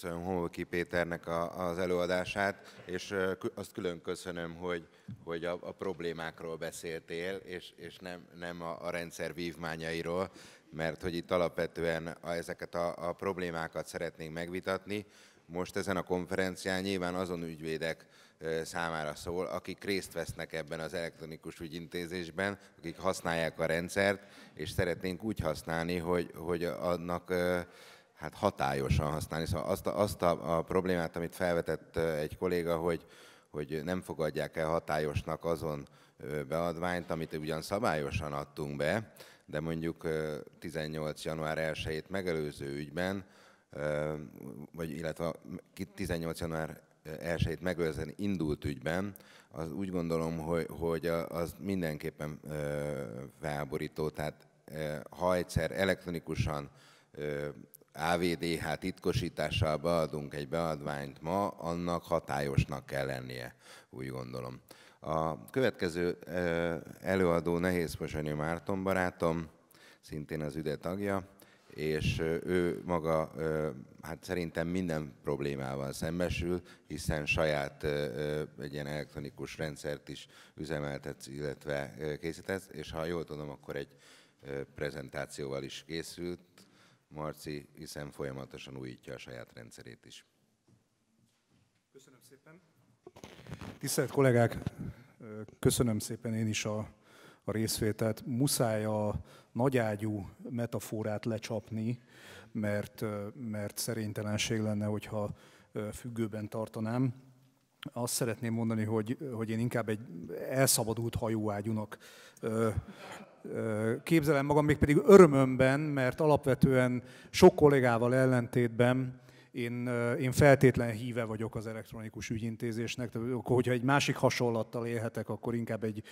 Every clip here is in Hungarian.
köszönöm Homolki Péternek a, az előadását, és azt külön köszönöm, hogy, hogy a, a problémákról beszéltél, és, és nem, nem a, a rendszer vívmányairól, mert hogy itt alapvetően a, ezeket a, a problémákat szeretnénk megvitatni. Most ezen a konferencián nyilván azon ügyvédek számára szól, akik részt vesznek ebben az elektronikus ügyintézésben, akik használják a rendszert, és szeretnénk úgy használni, hogy, hogy annak hát hatályosan használni. Szóval azt a, azt a, a problémát, amit felvetett egy kolléga, hogy, hogy nem fogadják el hatályosnak azon beadványt, amit ugyan szabályosan adtunk be, de mondjuk 18. január 1-ét megelőző ügyben, vagy illetve 18. január 1-ét megelőzően indult ügyben, az úgy gondolom, hogy, hogy az mindenképpen felborító. Tehát ha egyszer elektronikusan AVDH titkosítással beadunk egy beadványt ma, annak hatályosnak kell lennie, úgy gondolom. A következő előadó Nehéz Posanyi Márton barátom, szintén az üde tagja, és ő maga hát szerintem minden problémával szembesül, hiszen saját egy ilyen elektronikus rendszert is üzemeltet, illetve készített, és ha jól tudom, akkor egy prezentációval is készült, Marci, hiszen folyamatosan újítja a saját rendszerét is. Köszönöm szépen. Tisztelt kollégák, köszönöm szépen én is a, a részvételt. Muszáj a nagyágyú metaforát lecsapni, mert, mert szerénytelenség lenne, hogyha függőben tartanám azt szeretném mondani, hogy, hogy én inkább egy elszabadult hajóágyunak képzelem magam, mégpedig örömömben, mert alapvetően sok kollégával ellentétben én, én feltétlen híve vagyok az elektronikus ügyintézésnek, tehát hogyha egy másik hasonlattal élhetek, akkor inkább egy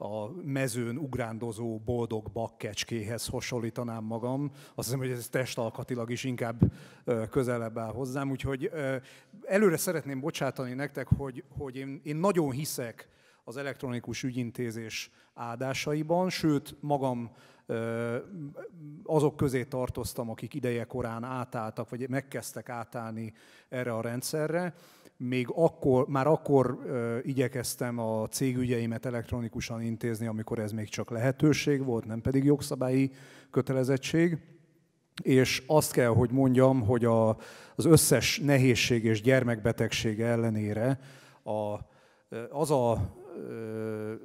a mezőn ugrándozó boldog bakkecskéhez hasonlítanám magam. Azt hiszem, hogy ez testalkatilag is inkább közelebb áll hozzám. Úgyhogy előre szeretném bocsátani nektek, hogy, hogy én, én nagyon hiszek az elektronikus ügyintézés áldásaiban, sőt magam azok közé tartoztam, akik ideje korán átálltak, vagy megkezdtek átállni erre a rendszerre. Még akkor, már akkor igyekeztem a cégügyeimet elektronikusan intézni, amikor ez még csak lehetőség volt, nem pedig jogszabályi kötelezettség. És azt kell, hogy mondjam, hogy a, az összes nehézség és gyermekbetegség ellenére a, az a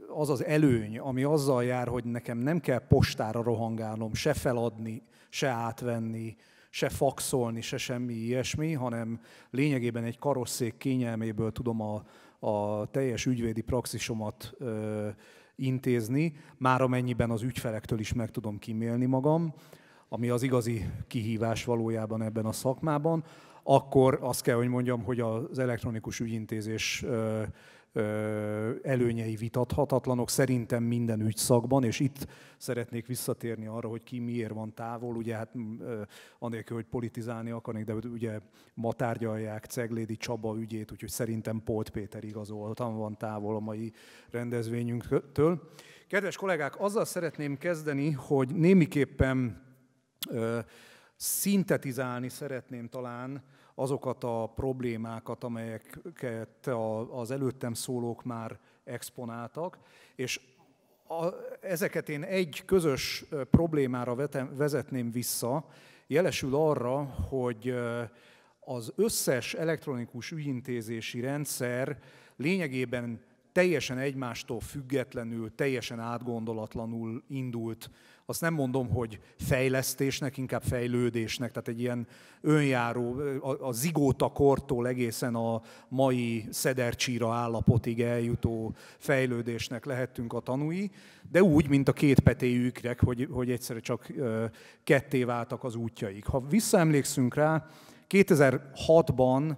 az az előny, ami azzal jár, hogy nekem nem kell postára rohangálnom, se feladni, se átvenni, se faxolni, se semmi ilyesmi, hanem lényegében egy karosszék kényelméből tudom a, a teljes ügyvédi praxisomat ö, intézni, már amennyiben az ügyfelektől is meg tudom kimélni magam, ami az igazi kihívás valójában ebben a szakmában, akkor azt kell, hogy mondjam, hogy az elektronikus ügyintézés ö, előnyei vitathatatlanok, szerintem minden ügyszakban, és itt szeretnék visszatérni arra, hogy ki miért van távol, ugye hát anélkül, hogy politizálni akarnék, de ugye ma tárgyalják Ceglédi Csaba ügyét, úgyhogy szerintem Polt Péter igazoltan van távol a mai rendezvényünktől. Kedves kollégák, azzal szeretném kezdeni, hogy némiképpen szintetizálni szeretném talán azokat a problémákat, amelyeket az előttem szólók már exponáltak, és a, ezeket én egy közös problémára vetem, vezetném vissza, jelesül arra, hogy az összes elektronikus ügyintézési rendszer lényegében teljesen egymástól függetlenül, teljesen átgondolatlanul indult azt nem mondom, hogy fejlesztésnek, inkább fejlődésnek, tehát egy ilyen önjáró, a, a zigóta kortól egészen a mai szedercsíra állapotig eljutó fejlődésnek lehettünk a tanúi, de úgy, mint a két petéjükrek, hogy, hogy egyszerre csak ketté váltak az útjaik. Ha visszaemlékszünk rá, 2006-ban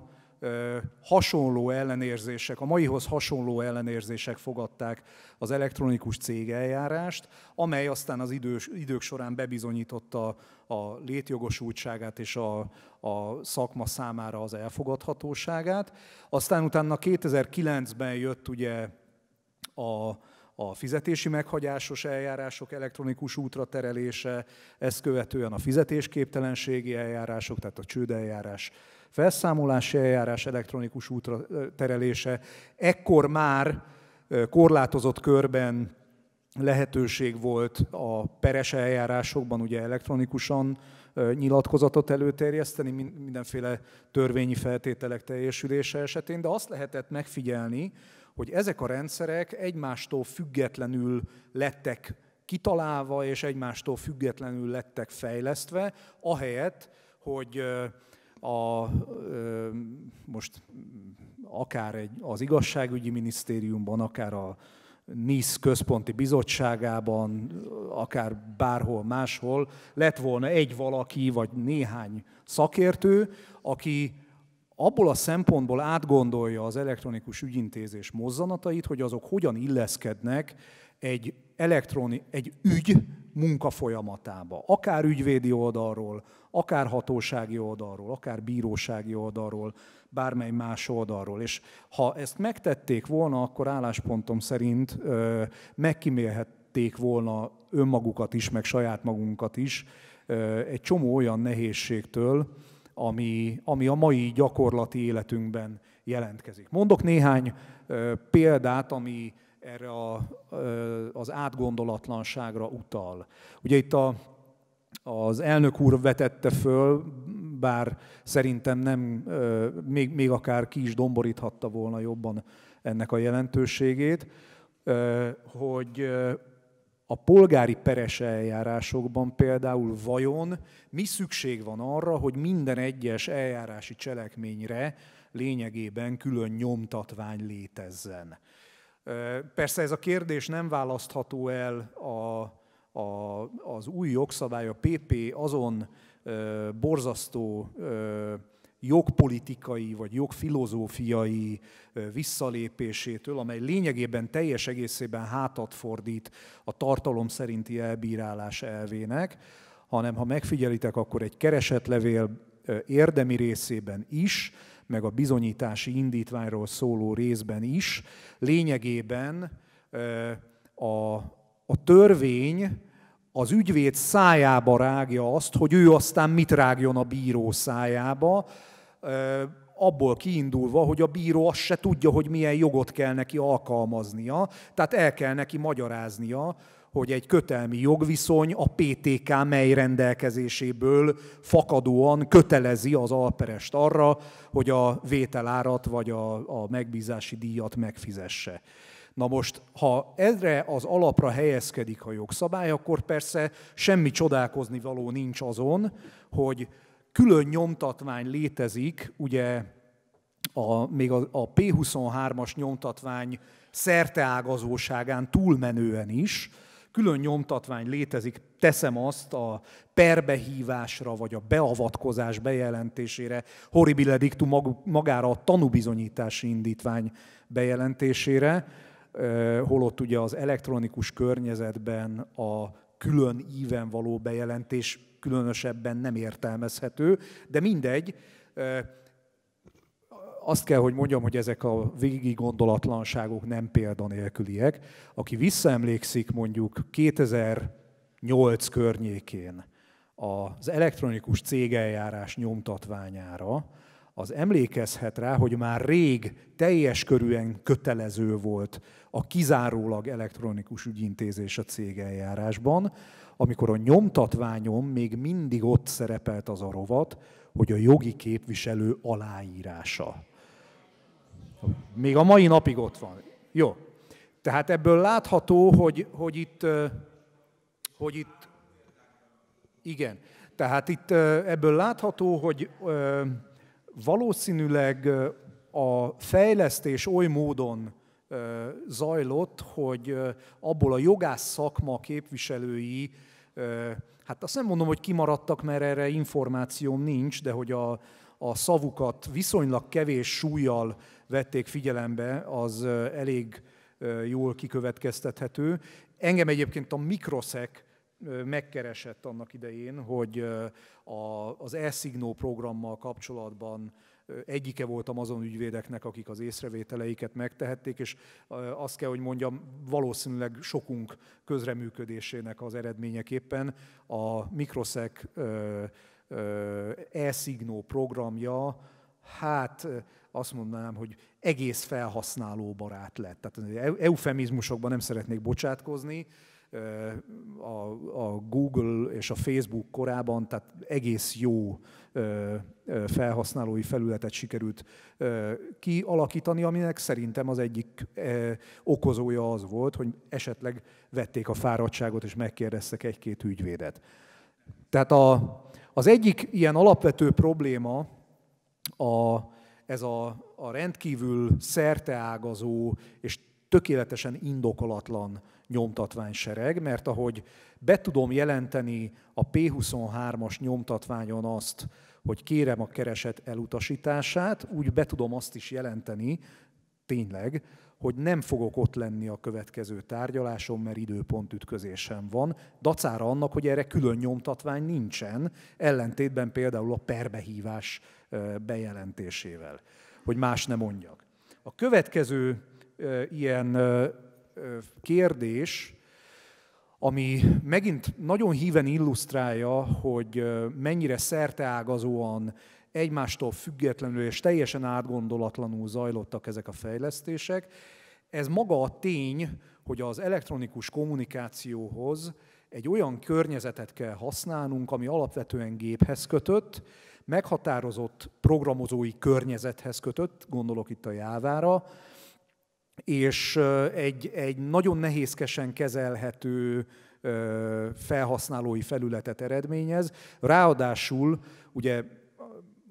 hasonló ellenérzések, a maihoz hasonló ellenérzések fogadták az elektronikus cégeljárást, amely aztán az idős, idők során bebizonyította a létjogosultságát és a, a szakma számára az elfogadhatóságát. Aztán utána 2009-ben jött ugye a, a fizetési meghagyásos eljárások elektronikus útra terelése, ezt követően a fizetésképtelenségi eljárások, tehát a csődeljárás felszámolási eljárás, elektronikus útra terelése. Ekkor már korlátozott körben lehetőség volt a peres eljárásokban ugye elektronikusan nyilatkozatot előterjeszteni mindenféle törvényi feltételek teljesülése esetén, de azt lehetett megfigyelni, hogy ezek a rendszerek egymástól függetlenül lettek kitalálva, és egymástól függetlenül lettek fejlesztve, ahelyett, hogy a, most akár egy, az igazságügyi minisztériumban, akár a NISZ központi bizottságában, akár bárhol máshol lett volna egy valaki vagy néhány szakértő, aki abból a szempontból átgondolja az elektronikus ügyintézés mozzanatait, hogy azok hogyan illeszkednek egy, elektroni, egy ügy munka folyamatába, akár ügyvédi oldalról, akár hatósági oldalról, akár bírósági oldalról, bármely más oldalról. És ha ezt megtették volna, akkor álláspontom szerint ö, megkímélhették volna önmagukat is, meg saját magunkat is ö, egy csomó olyan nehézségtől, ami, ami a mai gyakorlati életünkben jelentkezik. Mondok néhány ö, példát, ami erre a, az átgondolatlanságra utal. Ugye itt a, az elnök úr vetette föl, bár szerintem nem, még, még akár ki is domboríthatta volna jobban ennek a jelentőségét, hogy a polgári peres eljárásokban például vajon mi szükség van arra, hogy minden egyes eljárási cselekményre lényegében külön nyomtatvány létezzen. Persze ez a kérdés nem választható el a, a, az új jogszabály, a PP azon borzasztó jogpolitikai vagy jogfilozófiai visszalépésétől, amely lényegében teljes egészében hátat fordít a tartalom szerinti elbírálás elvének, hanem ha megfigyelitek, akkor egy keresetlevél érdemi részében is meg a bizonyítási indítványról szóló részben is, lényegében a, a törvény az ügyvéd szájába rágja azt, hogy ő aztán mit rágjon a bíró szájába, abból kiindulva, hogy a bíró azt se tudja, hogy milyen jogot kell neki alkalmaznia, tehát el kell neki magyaráznia, hogy egy kötelmi jogviszony a PTK mely rendelkezéséből fakadóan kötelezi az alperest arra, hogy a vételárat vagy a, a megbízási díjat megfizesse. Na most, ha ezre az alapra helyezkedik a jogszabály, akkor persze semmi csodálkozni való nincs azon, hogy külön nyomtatvány létezik, ugye a, még a, a P23-as nyomtatvány szerteágazóságán túlmenően is, külön nyomtatvány létezik, teszem azt a perbehívásra, vagy a beavatkozás bejelentésére, horribile dictum magára a tanúbizonyítási indítvány bejelentésére, holott ugye az elektronikus környezetben a külön íven való bejelentés különösebben nem értelmezhető, de mindegy, azt kell, hogy mondjam, hogy ezek a végig gondolatlanságok nem példanélküliek. Aki visszaemlékszik mondjuk 2008 környékén az elektronikus cégeljárás nyomtatványára, az emlékezhet rá, hogy már rég teljes körűen kötelező volt a kizárólag elektronikus ügyintézés a cégeljárásban, amikor a nyomtatványon még mindig ott szerepelt az a rovat, hogy a jogi képviselő aláírása. Még a mai napig ott van. Jó. Tehát ebből látható, hogy, hogy itt, hogy itt, igen, tehát itt ebből látható, hogy valószínűleg a fejlesztés oly módon zajlott, hogy abból a jogász szakma képviselői, hát azt nem mondom, hogy kimaradtak, mert erre információm nincs, de hogy a, a szavukat viszonylag kevés súlyjal vették figyelembe, az elég jól kikövetkeztethető. Engem egyébként a mikroszek megkeresett annak idején, hogy az e-szignó programmal kapcsolatban egyike voltam azon ügyvédeknek, akik az észrevételeiket megtehették, és azt kell, hogy mondjam, valószínűleg sokunk közreműködésének az eredményeképpen a mikroszek e-szignó programja, hát azt mondanám, hogy egész felhasználó barát lett. Tehát eufemizmusokban nem szeretnék bocsátkozni, a, Google és a Facebook korában, tehát egész jó felhasználói felületet sikerült kialakítani, aminek szerintem az egyik okozója az volt, hogy esetleg vették a fáradtságot és megkérdeztek egy-két ügyvédet. Tehát a, az egyik ilyen alapvető probléma a, ez a, a rendkívül szerteágazó és tökéletesen indokolatlan nyomtatványsereg, mert ahogy be tudom jelenteni a P23-as nyomtatványon azt, hogy kérem a kereset elutasítását, úgy be tudom azt is jelenteni, tényleg, hogy nem fogok ott lenni a következő tárgyaláson, mert ütközésem van, dacára annak, hogy erre külön nyomtatvány nincsen, ellentétben például a perbehívás bejelentésével, hogy más nem mondjak. A következő ilyen kérdés, ami megint nagyon híven illusztrálja, hogy mennyire szerteágazóan, egymástól függetlenül és teljesen átgondolatlanul zajlottak ezek a fejlesztések. Ez maga a tény, hogy az elektronikus kommunikációhoz egy olyan környezetet kell használnunk, ami alapvetően géphez kötött, meghatározott programozói környezethez kötött, gondolok itt a jávára, és egy, egy nagyon nehézkesen kezelhető felhasználói felületet eredményez. Ráadásul, ugye,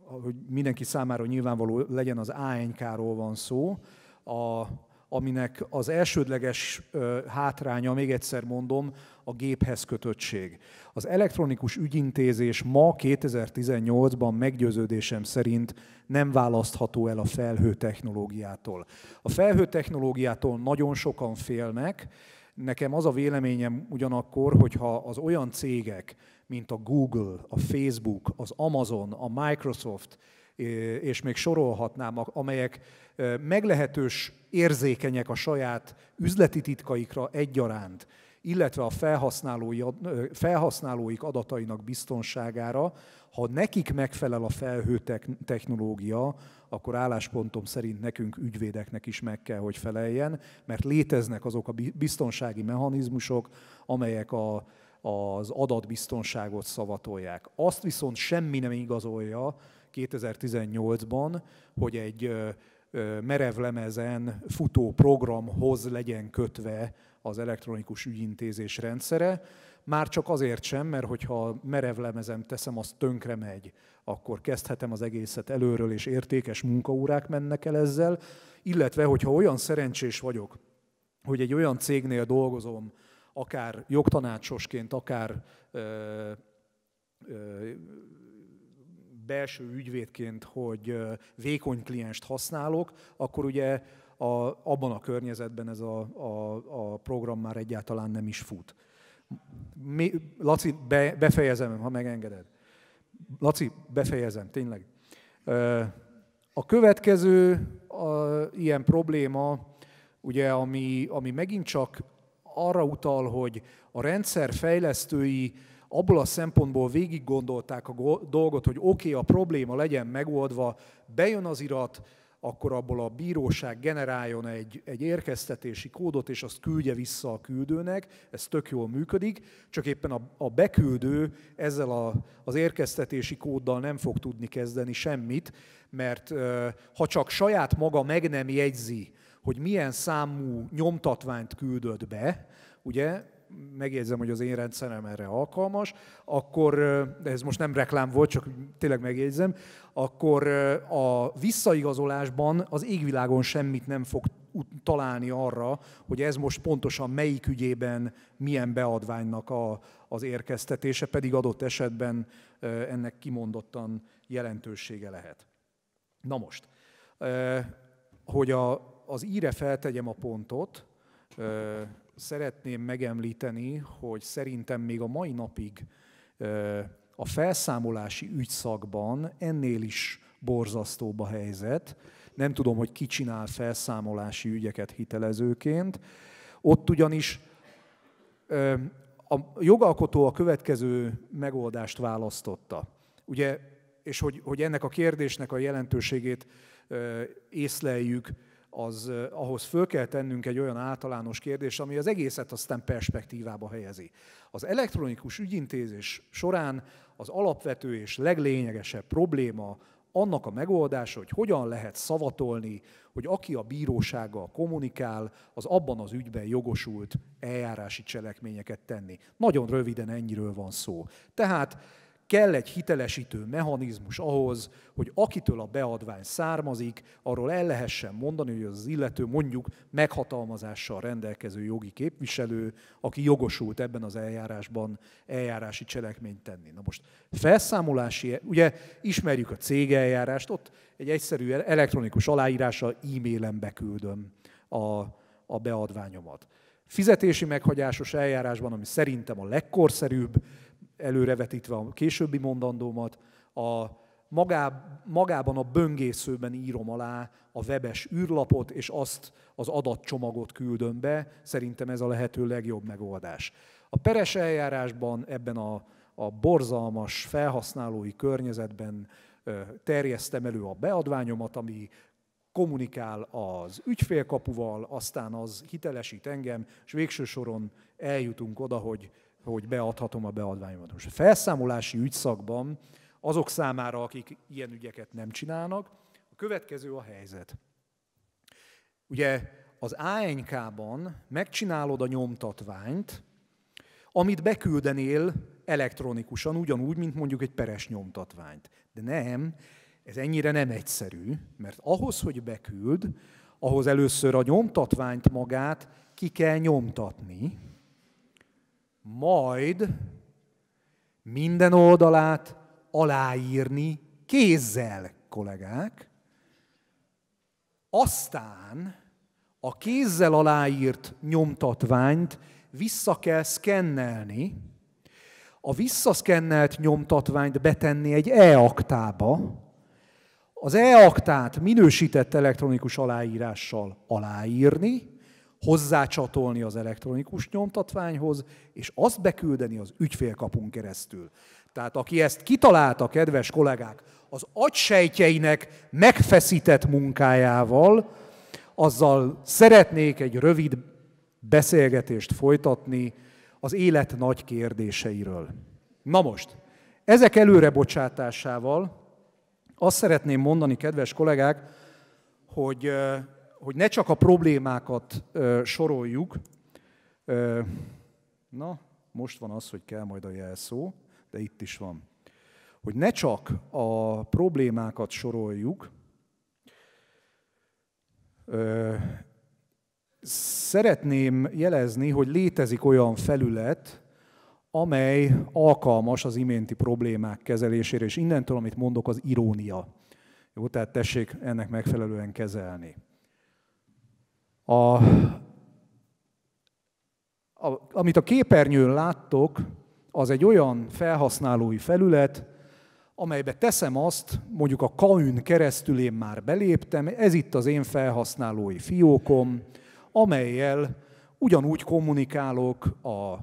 hogy mindenki számára nyilvánvaló legyen, az ANK-ról van szó, a aminek az elsődleges hátránya, még egyszer mondom, a géphez kötöttség. Az elektronikus ügyintézés ma 2018-ban meggyőződésem szerint nem választható el a felhő technológiától. A felhő technológiától nagyon sokan félnek, Nekem az a véleményem ugyanakkor, hogyha az olyan cégek, mint a Google, a Facebook, az Amazon, a Microsoft, és még sorolhatnám, amelyek meglehetős érzékenyek a saját üzleti titkaikra egyaránt, illetve a felhasználói, felhasználóik adatainak biztonságára, ha nekik megfelel a felhő technológia, akkor álláspontom szerint nekünk ügyvédeknek is meg kell, hogy feleljen, mert léteznek azok a biztonsági mechanizmusok, amelyek a, az adatbiztonságot szavatolják. Azt viszont semmi nem igazolja 2018-ban, hogy egy merevlemezen futó programhoz legyen kötve az elektronikus ügyintézés rendszere. Már csak azért sem, mert hogyha merevlemezem teszem, az tönkre megy, akkor kezdhetem az egészet előről, és értékes munkaórák mennek el ezzel. Illetve, hogyha olyan szerencsés vagyok, hogy egy olyan cégnél dolgozom, akár jogtanácsosként, akár ö, ö, belső ügyvédként, hogy vékony klienst használok, akkor ugye a, abban a környezetben ez a, a, a program már egyáltalán nem is fut. Mi, Laci, be, befejezem, ha megengeded. Laci, befejezem, tényleg. A következő a, ilyen probléma, ugye, ami, ami megint csak arra utal, hogy a rendszer fejlesztői abból a szempontból végig gondolták a dolgot, hogy oké, okay, a probléma legyen megoldva, bejön az irat, akkor abból a bíróság generáljon egy, egy érkeztetési kódot, és azt küldje vissza a küldőnek, ez tök jól működik, csak éppen a, a beküldő ezzel a, az érkeztetési kóddal nem fog tudni kezdeni semmit, mert ha csak saját maga meg nem jegyzi, hogy milyen számú nyomtatványt küldött be, ugye megjegyzem, hogy az én rendszerem erre alkalmas, akkor, de ez most nem reklám volt, csak tényleg megjegyzem, akkor a visszaigazolásban az égvilágon semmit nem fog találni arra, hogy ez most pontosan melyik ügyében milyen beadványnak a, az érkeztetése, pedig adott esetben ennek kimondottan jelentősége lehet. Na most, hogy a, az íre feltegyem a pontot, szeretném megemlíteni, hogy szerintem még a mai napig a felszámolási ügyszakban ennél is borzasztóbb a helyzet. Nem tudom, hogy ki csinál felszámolási ügyeket hitelezőként. Ott ugyanis a jogalkotó a következő megoldást választotta. Ugye, és hogy, hogy ennek a kérdésnek a jelentőségét észleljük, az ahhoz föl kell tennünk egy olyan általános kérdést, ami az egészet aztán perspektívába helyezi. Az elektronikus ügyintézés során az alapvető és leglényegesebb probléma annak a megoldása, hogy hogyan lehet szavatolni, hogy aki a bírósággal kommunikál, az abban az ügyben jogosult eljárási cselekményeket tenni. Nagyon röviden ennyiről van szó. Tehát Kell egy hitelesítő mechanizmus ahhoz, hogy akitől a beadvány származik, arról el lehessen mondani, hogy az illető mondjuk meghatalmazással rendelkező jogi képviselő, aki jogosult ebben az eljárásban eljárási cselekményt tenni. Na most felszámolási, ugye ismerjük a cégeljárást, ott egy egyszerű elektronikus aláírása e-mailen beküldöm a, a beadványomat. Fizetési meghagyásos eljárásban, ami szerintem a legkorszerűbb, előrevetítve a későbbi mondandómat, a magá, magában a böngészőben írom alá a webes űrlapot, és azt az adatcsomagot küldöm be. Szerintem ez a lehető legjobb megoldás. A peres eljárásban ebben a, a borzalmas felhasználói környezetben terjesztem elő a beadványomat, ami kommunikál az ügyfélkapuval, aztán az hitelesít engem, és végső soron eljutunk oda, hogy hogy beadhatom a beadványomat. Most a felszámolási ügyszakban azok számára, akik ilyen ügyeket nem csinálnak, a következő a helyzet. Ugye az ANK-ban megcsinálod a nyomtatványt, amit beküldenél elektronikusan, ugyanúgy, mint mondjuk egy peres nyomtatványt. De nem, ez ennyire nem egyszerű, mert ahhoz, hogy beküld, ahhoz először a nyomtatványt magát ki kell nyomtatni, majd minden oldalát aláírni kézzel, kollégák. Aztán a kézzel aláírt nyomtatványt vissza kell szkennelni, a visszaszkennelt nyomtatványt betenni egy e-aktába, az e-aktát minősített elektronikus aláírással aláírni, hozzácsatolni az elektronikus nyomtatványhoz, és azt beküldeni az ügyfélkapunk keresztül. Tehát aki ezt kitalálta, kedves kollégák, az agysejtjeinek megfeszített munkájával, azzal szeretnék egy rövid beszélgetést folytatni az élet nagy kérdéseiről. Na most, ezek előrebocsátásával azt szeretném mondani, kedves kollégák, hogy hogy ne csak a problémákat soroljuk, na, most van az, hogy kell majd a jelszó, de itt is van. Hogy ne csak a problémákat soroljuk, szeretném jelezni, hogy létezik olyan felület, amely alkalmas az iménti problémák kezelésére, és innentől, amit mondok, az irónia. Jó, tehát tessék ennek megfelelően kezelni. A, a, amit a képernyőn láttok, az egy olyan felhasználói felület, amelybe teszem azt, mondjuk a Kaün keresztül én már beléptem, ez itt az én felhasználói fiókom, amelyel ugyanúgy kommunikálok a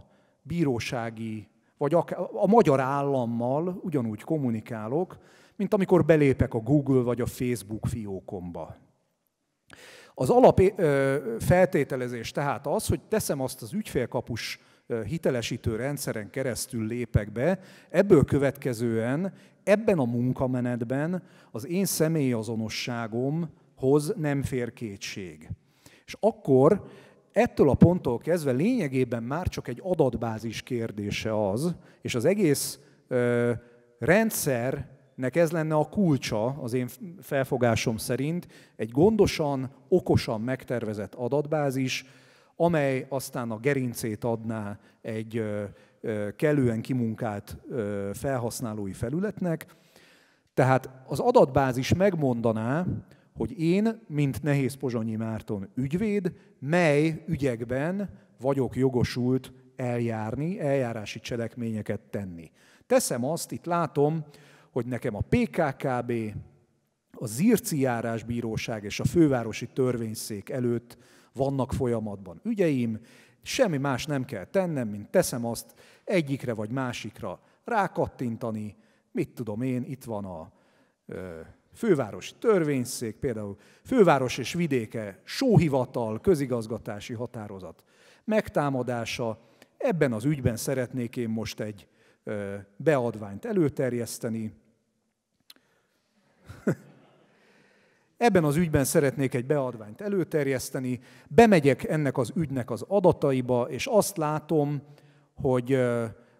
bírósági, vagy a, a magyar állammal ugyanúgy kommunikálok, mint amikor belépek a Google vagy a Facebook fiókomba. Az alap feltételezés tehát az, hogy teszem azt az ügyfélkapus hitelesítő rendszeren keresztül lépek be, ebből következően ebben a munkamenetben az én személyazonosságomhoz nem fér kétség. És akkor ettől a ponttól kezdve lényegében már csak egy adatbázis kérdése az, és az egész rendszer nek ez lenne a kulcsa az én felfogásom szerint, egy gondosan, okosan megtervezett adatbázis, amely aztán a gerincét adná egy kellően kimunkált felhasználói felületnek. Tehát az adatbázis megmondaná, hogy én, mint Nehéz Pozsonyi Márton ügyvéd, mely ügyekben vagyok jogosult eljárni, eljárási cselekményeket tenni. Teszem azt, itt látom, hogy nekem a PKKB, a Zirci járásbíróság és a fővárosi törvényszék előtt vannak folyamatban ügyeim, semmi más nem kell tennem, mint teszem azt egyikre vagy másikra rákattintani, mit tudom én, itt van a ö, fővárosi törvényszék, például főváros és vidéke, sóhivatal, közigazgatási határozat megtámadása. Ebben az ügyben szeretnék én most egy ö, beadványt előterjeszteni, Ebben az ügyben szeretnék egy beadványt előterjeszteni, bemegyek ennek az ügynek az adataiba, és azt látom, hogy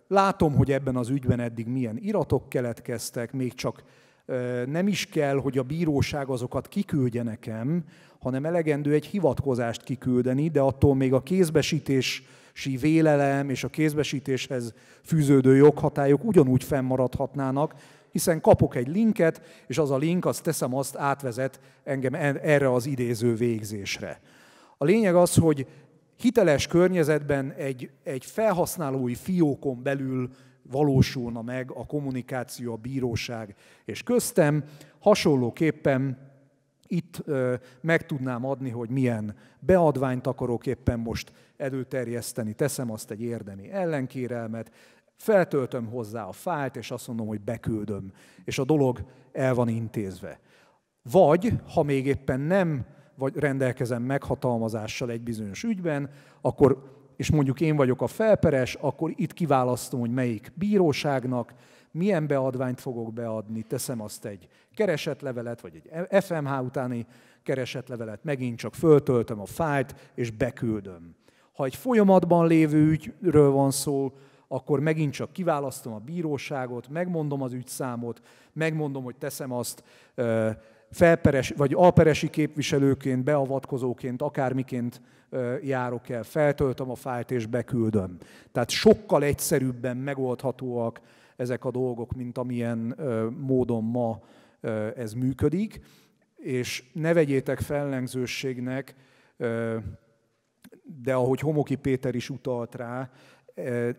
látom, hogy ebben az ügyben eddig milyen iratok keletkeztek, még csak nem is kell, hogy a bíróság azokat kiküldje nekem, hanem elegendő egy hivatkozást kiküldeni, de attól még a kézbesítési vélelem és a kézbesítéshez fűződő joghatályok ugyanúgy fennmaradhatnának, hiszen kapok egy linket, és az a link, azt teszem, azt átvezet engem erre az idéző végzésre. A lényeg az, hogy hiteles környezetben egy, egy felhasználói fiókon belül valósulna meg a kommunikáció, a bíróság és köztem. Hasonlóképpen itt ö, meg tudnám adni, hogy milyen beadványt akarok éppen most előterjeszteni, teszem azt egy érdemi ellenkérelmet, Feltöltöm hozzá a fájt, és azt mondom, hogy beküldöm, és a dolog el van intézve. Vagy, ha még éppen nem vagy rendelkezem meghatalmazással egy bizonyos ügyben, akkor, és mondjuk én vagyok a felperes, akkor itt kiválasztom, hogy melyik bíróságnak, milyen beadványt fogok beadni, teszem azt egy keresetlevelet, vagy egy FMH utáni keresetlevelet, megint csak föltöltöm a fájt, és beküldöm. Ha egy folyamatban lévő ügyről van szó, akkor megint csak kiválasztom a bíróságot, megmondom az ügyszámot, megmondom, hogy teszem azt felperes, vagy alperesi képviselőként, beavatkozóként, akármiként járok el, feltöltöm a fájt és beküldöm. Tehát sokkal egyszerűbben megoldhatóak ezek a dolgok, mint amilyen módon ma ez működik, és ne vegyétek fellengzőségnek, de ahogy Homoki Péter is utalt rá,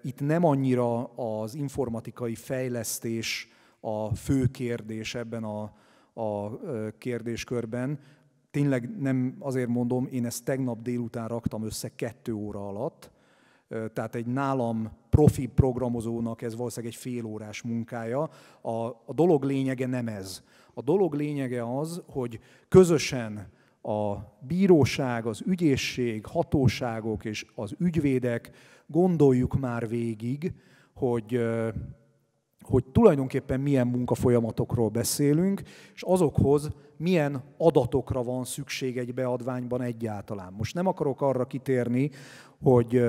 itt nem annyira az informatikai fejlesztés a fő kérdés ebben a, a kérdéskörben. Tényleg nem azért mondom, én ezt tegnap délután raktam össze kettő óra alatt, tehát egy nálam profi programozónak ez valószínűleg egy fél órás munkája. A, a dolog lényege nem ez. A dolog lényege az, hogy közösen a bíróság, az ügyészség, hatóságok és az ügyvédek gondoljuk már végig, hogy, hogy tulajdonképpen milyen munkafolyamatokról beszélünk, és azokhoz milyen adatokra van szükség egy beadványban egyáltalán. Most nem akarok arra kitérni, hogy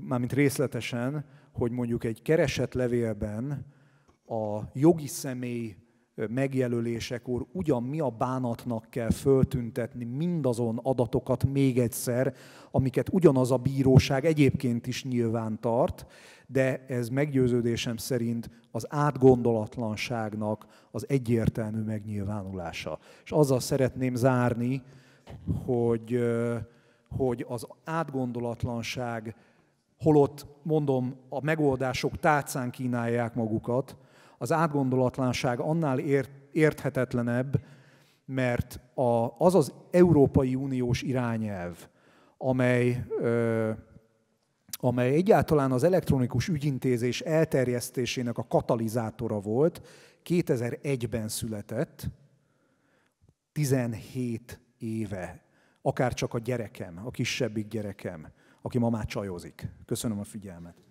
mármint részletesen, hogy mondjuk egy keresett levélben a jogi személy megjelölésekor ugyan mi a bánatnak kell föltüntetni mindazon adatokat még egyszer, amiket ugyanaz a bíróság egyébként is nyilván tart, de ez meggyőződésem szerint az átgondolatlanságnak az egyértelmű megnyilvánulása. És azzal szeretném zárni, hogy, hogy az átgondolatlanság, holott mondom, a megoldások tárcán kínálják magukat, az átgondolatlanság annál ért, érthetetlenebb, mert a, az az Európai Uniós irányelv, amely, ö, amely egyáltalán az elektronikus ügyintézés elterjesztésének a katalizátora volt, 2001-ben született, 17 éve, akár csak a gyerekem, a kisebbik gyerekem, aki ma már csajozik. Köszönöm a figyelmet.